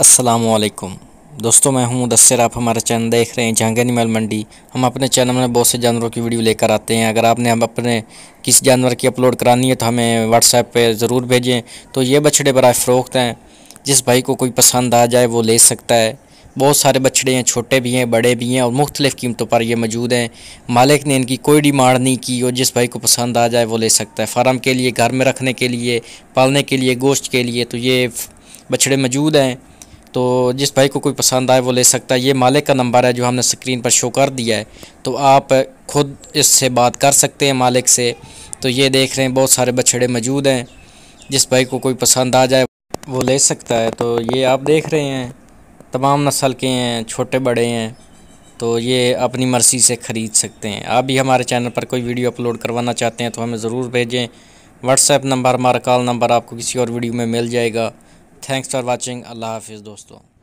असलकुम दोस्तों मैं हूं मुदसर आप हमारा चैनल देख रहे हैं जहांग एनिमल मंडी हम अपने चैनल में बहुत से जानवरों की वीडियो लेकर आते हैं अगर आपने हम अपने किसी जानवर की अपलोड करानी है तो हमें व्हाट्सएप पे ज़रूर भेजें तो ये बछड़े बड़ा फ़रोख्त हैं जिस भाई को कोई पसंद आ जाए वो ले सकता है बहुत सारे बछड़े हैं छोटे भी हैं बड़े भी हैं और मुख्तलिफ़ कीमतों पर ये मौजूद हैं मालिक ने इनकी कोई डिमांड नहीं की और जिस भाई को पसंद आ जाए वो ले सकता है फार्म के लिए घर में रखने के लिए पालने के लिए गोश्त के लिए तो ये बछड़े मौजूद हैं तो जिस भाई को कोई पसंद आए वो ले सकता है ये मालिक का नंबर है जो हमने स्क्रीन पर शो कर दिया है तो आप खुद इससे बात कर सकते हैं मालिक से तो ये देख रहे हैं बहुत सारे बछड़े मौजूद हैं जिस भाई को कोई पसंद आ जाए वो ले सकता है तो ये आप देख रहे हैं तमाम नस्ल के हैं छोटे बड़े हैं तो ये अपनी मर्ज़ी से ख़रीद सकते हैं आप भी हमारे चैनल पर कोई वीडियो अपलोड करवाना चाहते हैं तो हमें ज़रूर भेजें व्हाट्सएप नंबर हमारा कॉल नंबर आपको किसी और वीडियो में मिल जाएगा थैंक्स फॉर वाचिंग अल्लाह हाफिज़ दोस्तों